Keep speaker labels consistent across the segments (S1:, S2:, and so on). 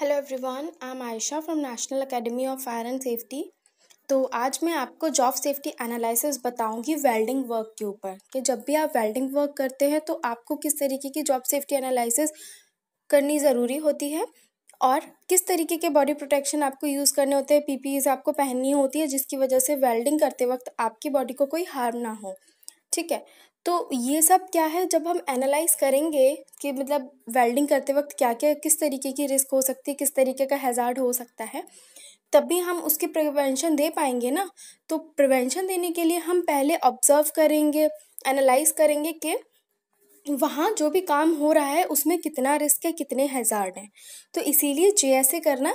S1: hello everyone I am Ayesha from National Academy of Fire and Safety तो आज मैं आपको जॉब सेफ्टी एनालिसिस बताऊंगी वेल्डिंग वर्क के ऊपर कि जब भी आप वेल्डिंग वर्क करते हैं तो आपको किस तरीके की जॉब सेफ्टी एनालिसिस करनी ज़रूरी होती है और किस तरीके के बॉडी प्रोटेक्शन आपको यूज़ करने होते हैं पी आपको पहननी होती है जिसकी वजह से वेल्डिंग करते वक्त आपकी बॉडी को कोई हार्म ना हो ठीक है तो ये सब क्या है जब हम एनालाइज करेंगे कि मतलब वेल्डिंग करते वक्त क्या क्या किस तरीके की रिस्क हो सकती है किस तरीके का हैज़ार्ड हो सकता है तभी हम उसके प्रिवेंशन दे पाएंगे ना तो प्रिवेंशन देने के लिए हम पहले ऑब्जर्व करेंगे एनालाइज करेंगे कि वहाँ जो भी काम हो रहा है उसमें कितना रिस्क है कितने हैज़ार्ड हैं तो इसीलिए जे करना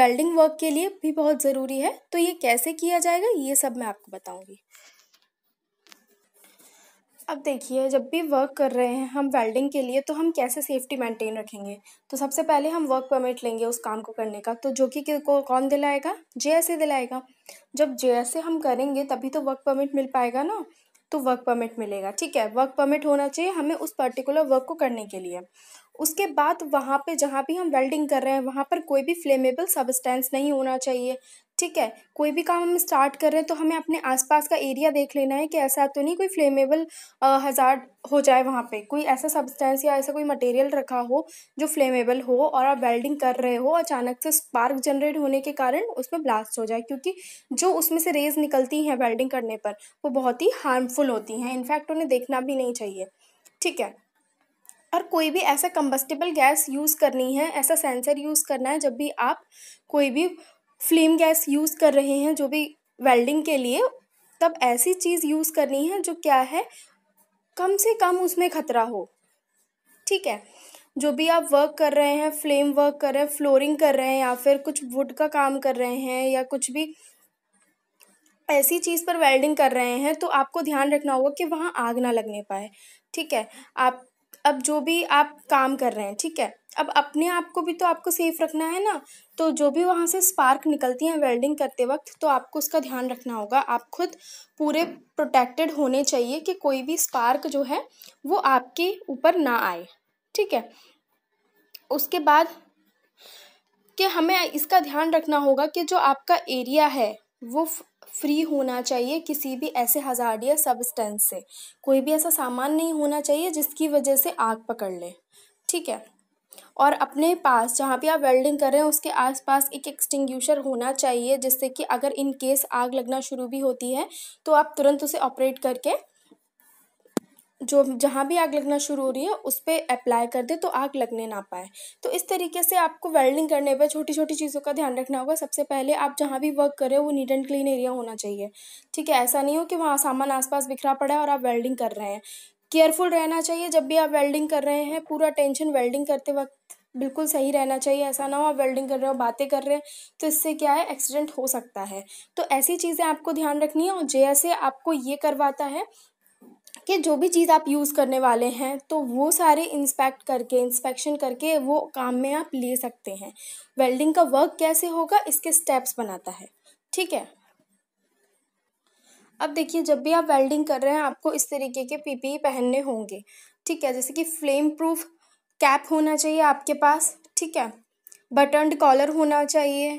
S1: वेल्डिंग वर्क के लिए भी बहुत ज़रूरी है तो ये कैसे किया जाएगा ये सब मैं आपको बताऊँगी अब देखिए जब भी वर्क कर रहे हैं हम वेल्डिंग के लिए तो हम कैसे सेफ्टी मेंटेन रखेंगे तो सबसे पहले हम वर्क परमिट लेंगे उस काम को करने का तो जो कि को कौन दिलाएगा जे दिलाएगा जब जे हम करेंगे तभी तो वर्क परमिट मिल पाएगा ना तो वर्क परमिट मिलेगा ठीक है वर्क परमिट होना चाहिए हमें उस पर्टिकुलर वर्क को करने के लिए उसके बाद वहाँ पे जहाँ भी हम वेल्डिंग कर रहे हैं वहाँ पर कोई भी फ्लेमेबल सबस्टेंस नहीं होना चाहिए ठीक है कोई भी काम हम स्टार्ट कर रहे हैं तो हमें अपने आसपास का एरिया देख लेना है कि ऐसा तो नहीं कोई फ्लेमेबल हज़ार हो जाए वहाँ पे कोई ऐसा सब्सटेंस या ऐसा कोई मटेरियल रखा हो जो फ्लेमेबल हो और आप वेल्डिंग कर रहे हो अचानक से स्पार्क जनरेट होने के कारण उसमें ब्लास्ट हो जाए क्योंकि जो उसमें से रेज निकलती हैं वेल्डिंग करने पर वो बहुत ही हार्मफुल होती हैं इनफैक्ट उन्हें देखना भी नहीं चाहिए ठीक है और कोई भी ऐसा कंबस्टेबल गैस यूज़ करनी है ऐसा सेंसर यूज़ करना है जब भी आप कोई भी फ्लेम गैस यूज़ कर रहे हैं जो भी वेल्डिंग के लिए तब ऐसी चीज़ यूज़ करनी है जो क्या है कम से कम उसमें खतरा हो ठीक है जो भी आप वर्क कर रहे हैं फ्लेम वर्क कर रहे हैं फ्लोरिंग कर रहे हैं या फिर कुछ वुड का काम कर रहे हैं या कुछ भी ऐसी चीज़ पर वेल्डिंग कर रहे हैं तो आपको ध्यान रखना होगा कि वहाँ आग ना लगने पाए ठीक है आप अब जो भी आप काम कर रहे हैं ठीक है अब अपने आप को भी तो आपको सेफ रखना है ना तो जो भी वहाँ से स्पार्क निकलती हैं वेल्डिंग करते वक्त तो आपको उसका ध्यान रखना होगा आप खुद पूरे प्रोटेक्टेड होने चाहिए कि कोई भी स्पार्क जो है वो आपके ऊपर ना आए ठीक है उसके बाद कि हमें इसका ध्यान रखना होगा कि जो आपका एरिया है वो फ्री होना चाहिए किसी भी ऐसे हजार्डिया सब्सटेंस से कोई भी ऐसा सामान नहीं होना चाहिए जिसकी वजह से आग पकड़ ले ठीक है और अपने पास जहाँ पे आप वेल्डिंग कर रहे हैं उसके आसपास एक एक्सटिंग्यूशर होना चाहिए जिससे कि अगर इन केस आग लगना शुरू भी होती है तो आप तुरंत उसे ऑपरेट करके जो जहाँ भी आग लगना शुरू हो रही है उस पर अप्लाई कर दे तो आग लगने ना पाए तो इस तरीके से आपको वेल्डिंग करने पर छोटी छोटी चीज़ों का ध्यान रखना होगा सबसे पहले आप जहाँ भी वर्क करें वो नीट एंड क्लीन एरिया होना चाहिए ठीक है ऐसा नहीं हो कि वहाँ सामान आसपास बिखरा पड़ा है और आप वेल्डिंग कर रहे हैं केयरफुल रहना चाहिए जब भी आप वेल्डिंग कर रहे हैं पूरा टेंशन वेल्डिंग करते वक्त बिल्कुल सही रहना चाहिए ऐसा ना हो आप वेल्डिंग कर रहे हो बातें कर रहे हैं तो इससे क्या है एक्सीडेंट हो सकता है तो ऐसी चीज़ें आपको ध्यान रखनी है और जैसे आपको ये करवाता है कि जो भी चीज़ आप यूज़ करने वाले हैं तो वो सारे इंस्पेक्ट करके इंस्पेक्शन करके वो काम में आप ले सकते हैं वेल्डिंग का वर्क कैसे होगा इसके स्टेप्स बनाता है ठीक है अब देखिए जब भी आप वेल्डिंग कर रहे हैं आपको इस तरीके के पीपीई e पहनने होंगे ठीक है जैसे कि फ्लेम प्रूफ कैप होना चाहिए आपके पास ठीक है बटनड कॉलर होना चाहिए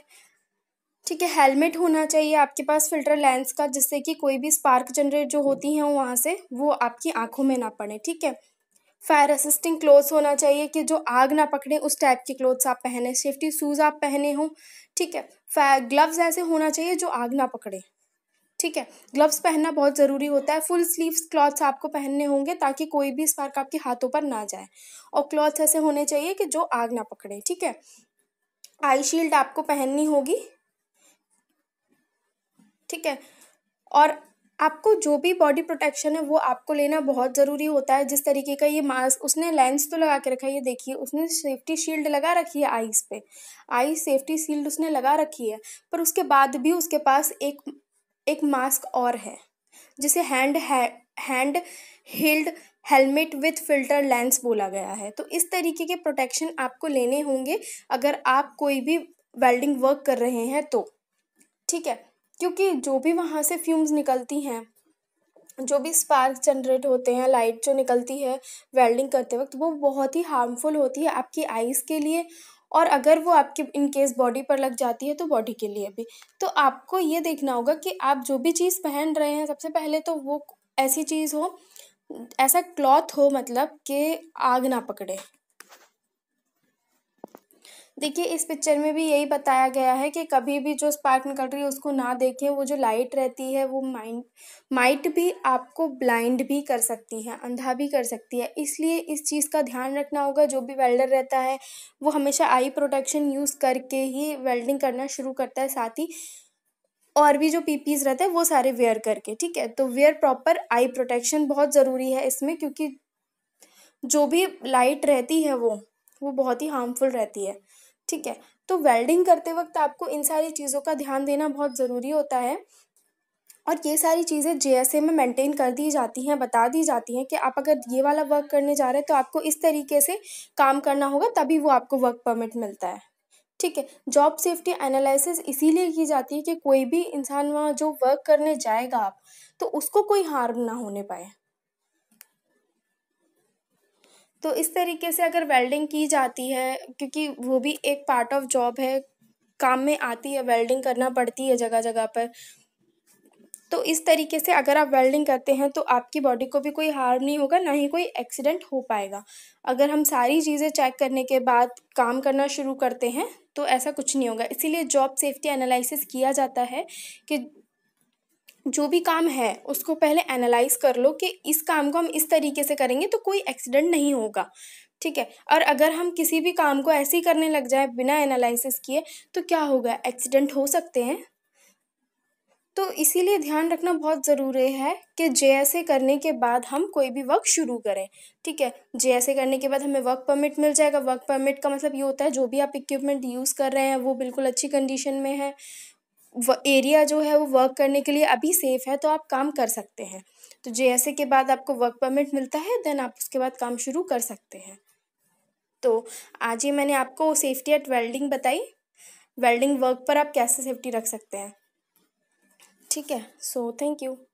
S1: ठीक है हेलमेट होना चाहिए आपके पास फिल्टर लेंस का जिससे कि कोई भी स्पार्क जनरेट जो होती हैं वहाँ से वो आपकी आंखों में ना पड़े ठीक है फायर असिस्टिंग क्लोथ्स होना चाहिए कि जो आग ना पकड़े उस टाइप के क्लोथ्स आप पहने सेफ्टी शूज़ आप पहने हों ठीक है फायर ग्लव्स ऐसे होना चाहिए जो आग ना पकड़े ठीक है ग्लव्स पहनना बहुत ज़रूरी होता है फुल स्लीव्स क्लॉथ्स आपको पहनने होंगे ताकि कोई भी स्पार्क आपके हाथों पर ना जाए और क्लॉथ्स ऐसे होने चाहिए कि जो आग ना पकड़े ठीक है आई शील्ड आपको पहननी होगी ठीक है और आपको जो भी बॉडी प्रोटेक्शन है वो आपको लेना बहुत ज़रूरी होता है जिस तरीके का ये मास्क उसने लेंस तो लगा के रखा है ये देखिए उसने सेफ्टी शील्ड लगा रखी है आईज पे आई सेफ्टी शील्ड उसने लगा रखी है पर उसके बाद भी उसके पास एक एक मास्क और है जिसे हैंड है, hand held helmet with filter lens बोला गया है तो इस तरीके के प्रोटेक्शन आपको लेने होंगे अगर आप कोई भी वेल्डिंग वर्क कर रहे हैं तो ठीक है क्योंकि जो भी वहाँ से फ्यूम्स निकलती हैं जो भी स्पार्क जनरेट होते हैं लाइट जो निकलती है वेल्डिंग करते वक्त वो बहुत ही हार्मफुल होती है आपकी आइज़ के लिए और अगर वो आपके इन केस बॉडी पर लग जाती है तो बॉडी के लिए भी तो आपको ये देखना होगा कि आप जो भी चीज़ पहन रहे हैं सबसे पहले तो वो ऐसी चीज़ हो ऐसा क्लॉथ हो मतलब कि आग ना पकड़े देखिए इस पिक्चर में भी यही बताया गया है कि कभी भी जो स्पार्क निकल रही है उसको ना देखें वो जो लाइट रहती है वो माइंड माइट भी आपको ब्लाइंड भी कर सकती है अंधा भी कर सकती है इसलिए इस चीज़ का ध्यान रखना होगा जो भी वेल्डर रहता है वो हमेशा आई प्रोटेक्शन यूज़ करके ही वेल्डिंग करना शुरू करता है साथ ही और भी जो पीपीज रहते हैं वो सारे वेयर करके ठीक है तो वेयर प्रॉपर आई प्रोटेक्शन बहुत ज़रूरी है इसमें क्योंकि जो भी लाइट रहती है वो वो बहुत ही हार्मफुल रहती है ठीक है तो वेल्डिंग करते वक्त आपको इन सारी चीज़ों का ध्यान देना बहुत ज़रूरी होता है और ये सारी चीज़ें जे में मेंटेन कर दी जाती हैं बता दी जाती हैं कि आप अगर ये वाला वर्क करने जा रहे हैं तो आपको इस तरीके से काम करना होगा तभी वो आपको वर्क परमिट मिलता है ठीक है जॉब सेफ्टी एनालिसिस इसीलिए की जाती है कि कोई भी इंसान वहाँ जो वर्क करने जाएगा आप तो उसको कोई हार्म ना होने पाए तो इस तरीके से अगर वेल्डिंग की जाती है क्योंकि वो भी एक पार्ट ऑफ जॉब है काम में आती है वेल्डिंग करना पड़ती है जगह जगह पर तो इस तरीके से अगर आप वेल्डिंग करते हैं तो आपकी बॉडी को भी कोई हार्म नहीं होगा ना ही कोई एक्सीडेंट हो पाएगा अगर हम सारी चीज़ें चेक करने के बाद काम करना शुरू करते हैं तो ऐसा कुछ नहीं होगा इसीलिए जॉब सेफ्टी एनालिसिस किया जाता है कि जो भी काम है उसको पहले एनालाइज कर लो कि इस काम को हम इस तरीके से करेंगे तो कोई एक्सीडेंट नहीं होगा ठीक है और अगर हम किसी भी काम को ऐसे ही करने लग जाए बिना एनालिसिस किए तो क्या होगा एक्सीडेंट हो सकते हैं तो इसीलिए ध्यान रखना बहुत ज़रूरी है कि जे करने के बाद हम कोई भी वर्क शुरू करें ठीक है जे करने के बाद हमें वर्क परमिट मिल जाएगा वर्क परमिट का मतलब ये होता है जो भी आप इक्विपमेंट यूज़ कर रहे हैं वो बिल्कुल अच्छी कंडीशन में है एरिया जो है वो वर्क करने के लिए अभी सेफ़ है तो आप काम कर सकते हैं तो जे के बाद आपको वर्क परमिट मिलता है देन आप उसके बाद काम शुरू कर सकते हैं तो आज ही मैंने आपको सेफ्टी एट वेल्डिंग बताई वेल्डिंग वर्क पर आप कैसे सेफ्टी रख सकते हैं ठीक है सो थैंक यू